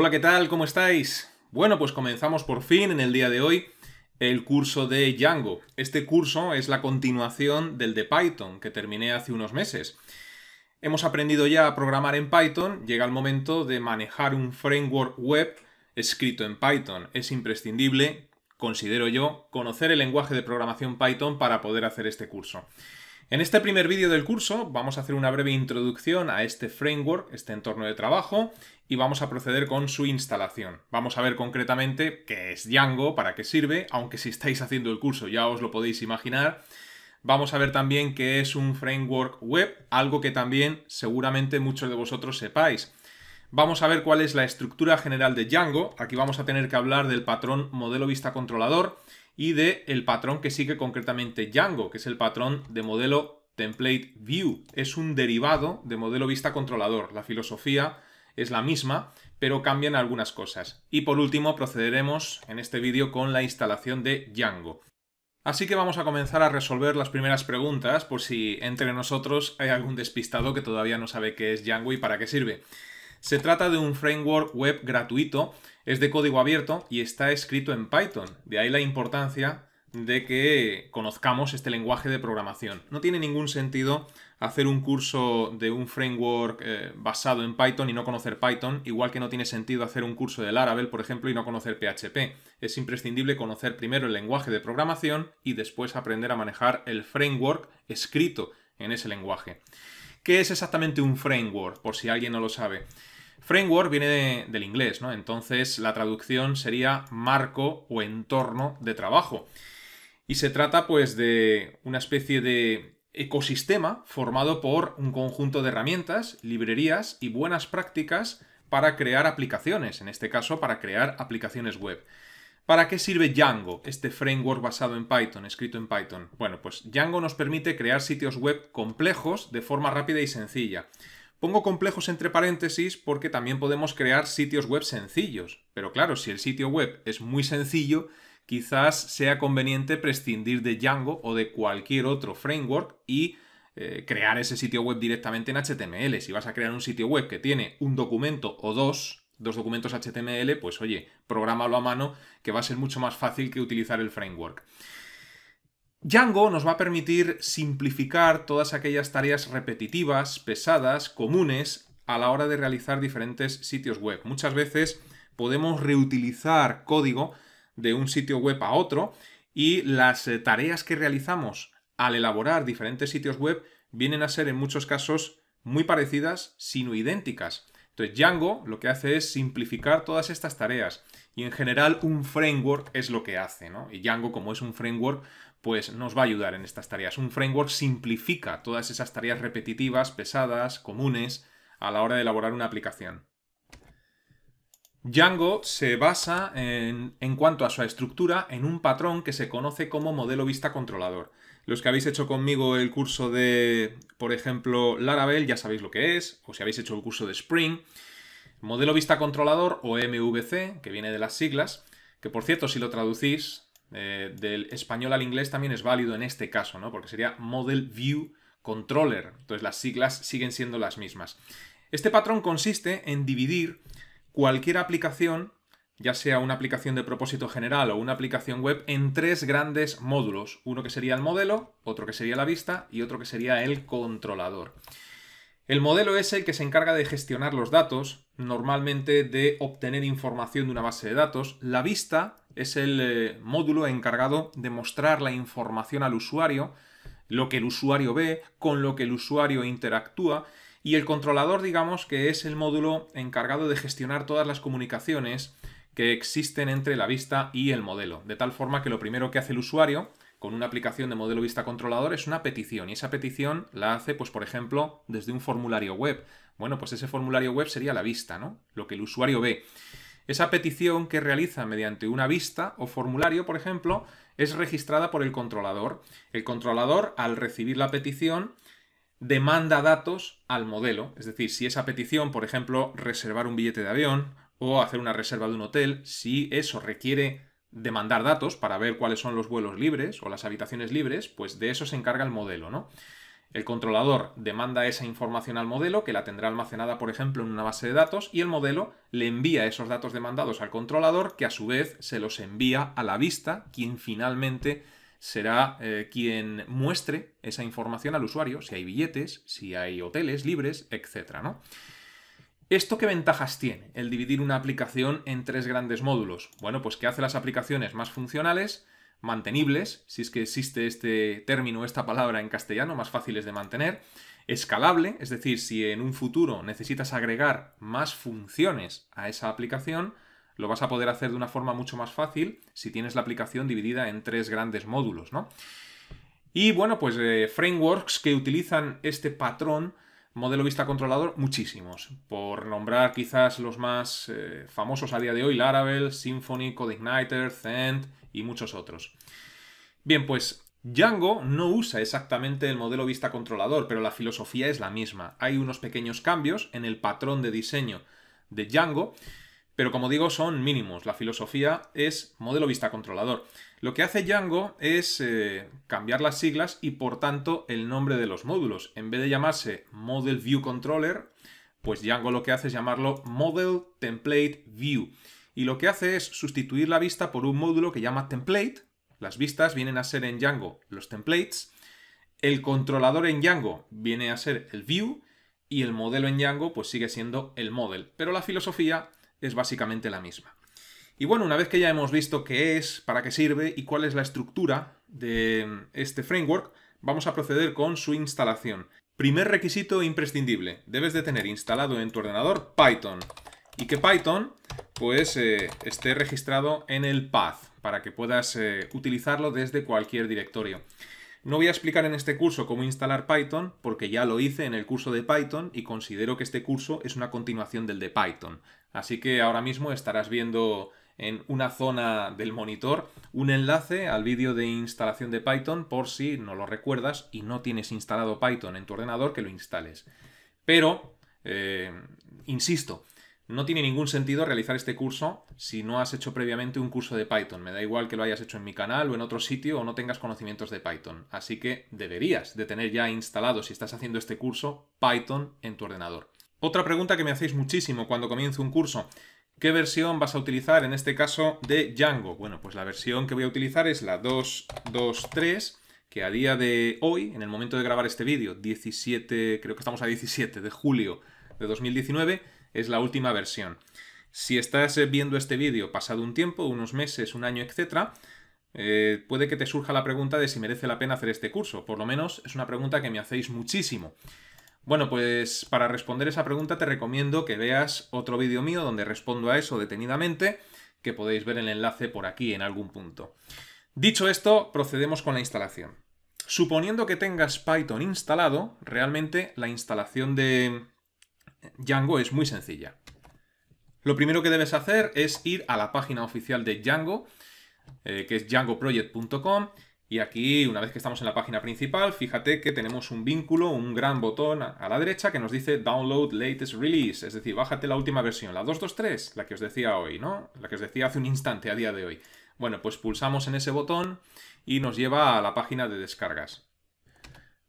Hola, ¿qué tal? ¿Cómo estáis? Bueno, pues comenzamos por fin en el día de hoy el curso de Django. Este curso es la continuación del de Python que terminé hace unos meses. Hemos aprendido ya a programar en Python, llega el momento de manejar un framework web escrito en Python. Es imprescindible, considero yo, conocer el lenguaje de programación Python para poder hacer este curso. En este primer vídeo del curso vamos a hacer una breve introducción a este framework, este entorno de trabajo, y vamos a proceder con su instalación. Vamos a ver concretamente qué es Django, para qué sirve, aunque si estáis haciendo el curso ya os lo podéis imaginar. Vamos a ver también qué es un framework web, algo que también seguramente muchos de vosotros sepáis. Vamos a ver cuál es la estructura general de Django. Aquí vamos a tener que hablar del patrón modelo vista controlador y del el patrón que sigue concretamente Django, que es el patrón de modelo template view. Es un derivado de modelo vista controlador. La filosofía es la misma, pero cambian algunas cosas. Y por último procederemos en este vídeo con la instalación de Django. Así que vamos a comenzar a resolver las primeras preguntas por si entre nosotros hay algún despistado que todavía no sabe qué es Django y para qué sirve. Se trata de un framework web gratuito, es de código abierto y está escrito en Python. De ahí la importancia de que conozcamos este lenguaje de programación. No tiene ningún sentido hacer un curso de un framework eh, basado en Python y no conocer Python, igual que no tiene sentido hacer un curso de Laravel, por ejemplo, y no conocer PHP. Es imprescindible conocer primero el lenguaje de programación y después aprender a manejar el framework escrito en ese lenguaje. ¿Qué es exactamente un framework? Por si alguien no lo sabe. Framework viene del inglés, ¿no? Entonces la traducción sería marco o entorno de trabajo. Y se trata pues de una especie de ecosistema formado por un conjunto de herramientas, librerías y buenas prácticas para crear aplicaciones, en este caso para crear aplicaciones web. ¿Para qué sirve Django, este framework basado en Python, escrito en Python? Bueno, pues Django nos permite crear sitios web complejos de forma rápida y sencilla. Pongo complejos entre paréntesis porque también podemos crear sitios web sencillos. Pero claro, si el sitio web es muy sencillo, quizás sea conveniente prescindir de Django o de cualquier otro framework y eh, crear ese sitio web directamente en HTML. Si vas a crear un sitio web que tiene un documento o dos, dos documentos HTML, pues oye, prográmalo a mano, que va a ser mucho más fácil que utilizar el framework. Django nos va a permitir simplificar todas aquellas tareas repetitivas, pesadas, comunes a la hora de realizar diferentes sitios web. Muchas veces podemos reutilizar código de un sitio web a otro y las eh, tareas que realizamos al elaborar diferentes sitios web vienen a ser en muchos casos muy parecidas, sino idénticas. Entonces Django lo que hace es simplificar todas estas tareas y en general un framework es lo que hace, ¿no? Y Django como es un framework pues nos va a ayudar en estas tareas. Un framework simplifica todas esas tareas repetitivas, pesadas, comunes a la hora de elaborar una aplicación. Django se basa, en, cuanto a su estructura, en un patrón que se conoce como modelo vista controlador. Los que habéis hecho conmigo el curso de, por ejemplo, Laravel, ya sabéis lo que es, o si habéis hecho el curso de Spring. Modelo Vista Controlador o MVC, que viene de las siglas, que por cierto, si lo traducís eh, del español al inglés también es válido en este caso, ¿no? Porque sería Model View Controller. Entonces las siglas siguen siendo las mismas. Este patrón consiste en dividir cualquier aplicación, ya sea una aplicación de propósito general o una aplicación web, en tres grandes módulos. Uno que sería el modelo, otro que sería la vista y otro que sería el controlador. El modelo es el que se encarga de gestionar los datos, normalmente de obtener información de una base de datos. La vista es el eh, módulo encargado de mostrar la información al usuario, lo que el usuario ve, con lo que el usuario interactúa y el controlador, digamos, que es el módulo encargado de gestionar todas las comunicaciones que existen entre la vista y el modelo. De tal forma que lo primero que hace el usuario con una aplicación de modelo vista controlador es una petición y esa petición la hace, pues por ejemplo, desde un formulario web. Bueno, pues ese formulario web sería la vista, ¿no? Lo que el usuario ve. Esa petición que realiza mediante una vista o formulario, por ejemplo, es registrada por el controlador. El controlador, al recibir la petición, demanda datos al modelo. Es decir, si esa petición, por ejemplo, reservar un billete de avión o hacer una reserva de un hotel, si eso requiere demandar datos para ver cuáles son los vuelos libres o las habitaciones libres, pues de eso se encarga el modelo, ¿no? El controlador demanda esa información al modelo, que la tendrá almacenada, por ejemplo, en una base de datos, y el modelo le envía esos datos demandados al controlador, que a su vez se los envía a la vista, quien finalmente será eh, quien muestre esa información al usuario, si hay billetes, si hay hoteles libres, etc. ¿no? ¿Esto qué ventajas tiene el dividir una aplicación en tres grandes módulos? Bueno, pues que hace las aplicaciones más funcionales, mantenibles, si es que existe este término, esta palabra en castellano, más fáciles de mantener, escalable, es decir, si en un futuro necesitas agregar más funciones a esa aplicación, lo vas a poder hacer de una forma mucho más fácil si tienes la aplicación dividida en tres grandes módulos, ¿no? Y bueno, pues eh, frameworks que utilizan este patrón modelo vista controlador, muchísimos. Por nombrar quizás los más eh, famosos a día de hoy, Laravel, Symfony, CodeIgniter, Zend y muchos otros. Bien, pues Django no usa exactamente el modelo vista controlador, pero la filosofía es la misma. Hay unos pequeños cambios en el patrón de diseño de Django pero como digo, son mínimos. La filosofía es modelo vista controlador. Lo que hace Django es eh, cambiar las siglas y por tanto el nombre de los módulos. En vez de llamarse Model View Controller, pues Django lo que hace es llamarlo Model Template View. Y lo que hace es sustituir la vista por un módulo que llama template. Las vistas vienen a ser en Django los templates. El controlador en Django viene a ser el view y el modelo en Django pues sigue siendo el model. Pero la filosofía es básicamente la misma. Y bueno, una vez que ya hemos visto qué es, para qué sirve y cuál es la estructura de este framework, vamos a proceder con su instalación. Primer requisito imprescindible, debes de tener instalado en tu ordenador Python y que Python pues eh, esté registrado en el path para que puedas eh, utilizarlo desde cualquier directorio. No voy a explicar en este curso cómo instalar Python, porque ya lo hice en el curso de Python y considero que este curso es una continuación del de Python. Así que ahora mismo estarás viendo en una zona del monitor un enlace al vídeo de instalación de Python por si no lo recuerdas y no tienes instalado Python en tu ordenador que lo instales. Pero, eh, insisto, no tiene ningún sentido realizar este curso si no has hecho previamente un curso de Python. Me da igual que lo hayas hecho en mi canal o en otro sitio o no tengas conocimientos de Python. Así que deberías de tener ya instalado, si estás haciendo este curso, Python en tu ordenador. Otra pregunta que me hacéis muchísimo cuando comienzo un curso. ¿Qué versión vas a utilizar en este caso de Django? Bueno, pues la versión que voy a utilizar es la 2.2.3 que a día de hoy, en el momento de grabar este vídeo, 17, creo que estamos a 17 de julio de 2019, es la última versión. Si estás eh, viendo este vídeo pasado un tiempo, unos meses, un año, etc., eh, puede que te surja la pregunta de si merece la pena hacer este curso. Por lo menos es una pregunta que me hacéis muchísimo. Bueno, pues para responder esa pregunta te recomiendo que veas otro vídeo mío donde respondo a eso detenidamente, que podéis ver el enlace por aquí en algún punto. Dicho esto, procedemos con la instalación. Suponiendo que tengas Python instalado, realmente la instalación de, Django es muy sencilla. Lo primero que debes hacer es ir a la página oficial de Django, eh, que es djangoproject.com, y aquí, una vez que estamos en la página principal, fíjate que tenemos un vínculo, un gran botón a la derecha que nos dice Download Latest Release, es decir, bájate la última versión, la 223, la que os decía hoy, ¿no? La que os decía hace un instante, a día de hoy. Bueno, pues pulsamos en ese botón y nos lleva a la página de descargas.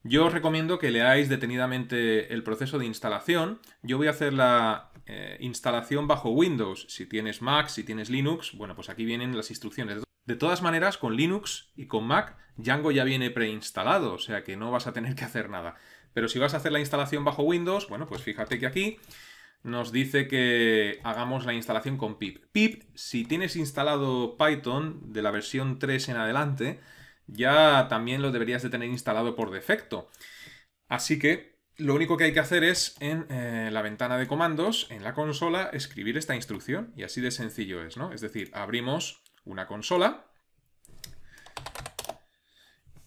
Yo os recomiendo que leáis detenidamente el proceso de instalación. Yo voy a hacer la eh, instalación bajo Windows. Si tienes Mac, si tienes Linux, bueno, pues aquí vienen las instrucciones. De todas maneras, con Linux y con Mac, Django ya viene preinstalado, o sea que no vas a tener que hacer nada. Pero si vas a hacer la instalación bajo Windows, bueno, pues fíjate que aquí nos dice que hagamos la instalación con pip. Pip, si tienes instalado Python de la versión 3 en adelante, ya también lo deberías de tener instalado por defecto. Así que lo único que hay que hacer es en eh, la ventana de comandos, en la consola, escribir esta instrucción y así de sencillo es, ¿no? Es decir, abrimos una consola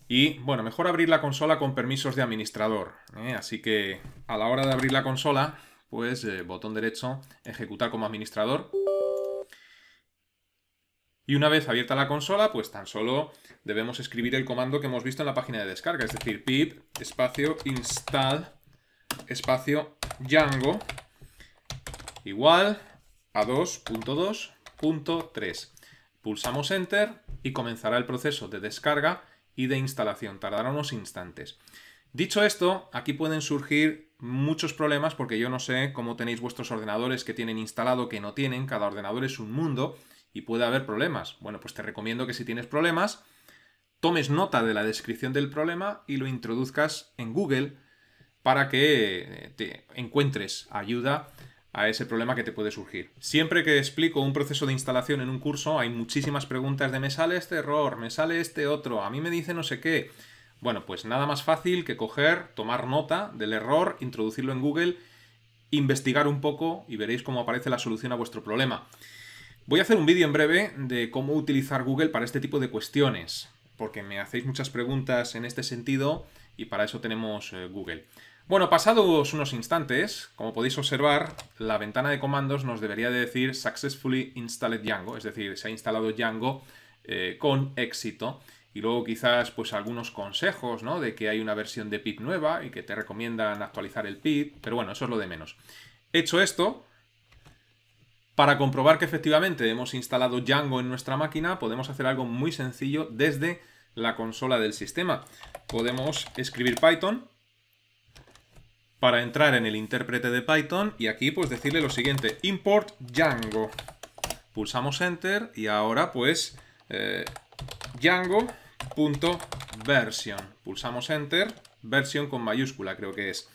y, bueno, mejor abrir la consola con permisos de administrador. ¿eh? Así que a la hora de abrir la consola, pues eh, botón derecho, ejecutar como administrador y una vez abierta la consola, pues tan solo debemos escribir el comando que hemos visto en la página de descarga, es decir, pip espacio install espacio Django igual a 2.2.3. Pulsamos Enter y comenzará el proceso de descarga y de instalación. Tardará unos instantes. Dicho esto, aquí pueden surgir muchos problemas porque yo no sé cómo tenéis vuestros ordenadores que tienen instalado, que no tienen, cada ordenador es un mundo y puede haber problemas. Bueno, pues te recomiendo que si tienes problemas, tomes nota de la descripción del problema y lo introduzcas en Google para que eh, te encuentres ayuda a ese problema que te puede surgir. Siempre que explico un proceso de instalación en un curso, hay muchísimas preguntas de me sale este error, me sale este otro, a mí me dice no sé qué. Bueno, pues nada más fácil que coger, tomar nota del error, introducirlo en Google, investigar un poco y veréis cómo aparece la solución a vuestro problema. Voy a hacer un vídeo en breve de cómo utilizar Google para este tipo de cuestiones, porque me hacéis muchas preguntas en este sentido y para eso tenemos eh, Google. Bueno, pasados unos instantes, como podéis observar, la ventana de comandos nos debería de decir Successfully Installed Django, es decir, se ha instalado Django eh, con éxito. Y luego quizás pues algunos consejos, ¿no? De que hay una versión de pip nueva y que te recomiendan actualizar el pip, pero bueno, eso es lo de menos. Hecho esto, para comprobar que efectivamente hemos instalado Django en nuestra máquina, podemos hacer algo muy sencillo desde la consola del sistema. Podemos escribir Python para entrar en el intérprete de Python y aquí pues decirle lo siguiente, import Django. Pulsamos Enter y ahora pues eh, Django.version. Pulsamos Enter, version con mayúscula creo que es.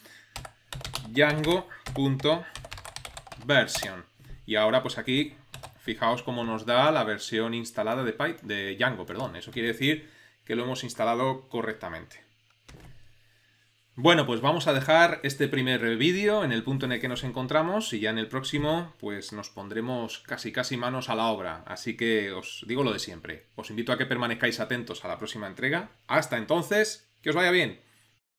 Django.version y ahora pues aquí, fijaos cómo nos da la versión instalada de, de Django. Perdón. Eso quiere decir que lo hemos instalado correctamente. Bueno, pues vamos a dejar este primer vídeo en el punto en el que nos encontramos y ya en el próximo pues nos pondremos casi casi manos a la obra. Así que os digo lo de siempre. Os invito a que permanezcáis atentos a la próxima entrega. Hasta entonces, que os vaya bien.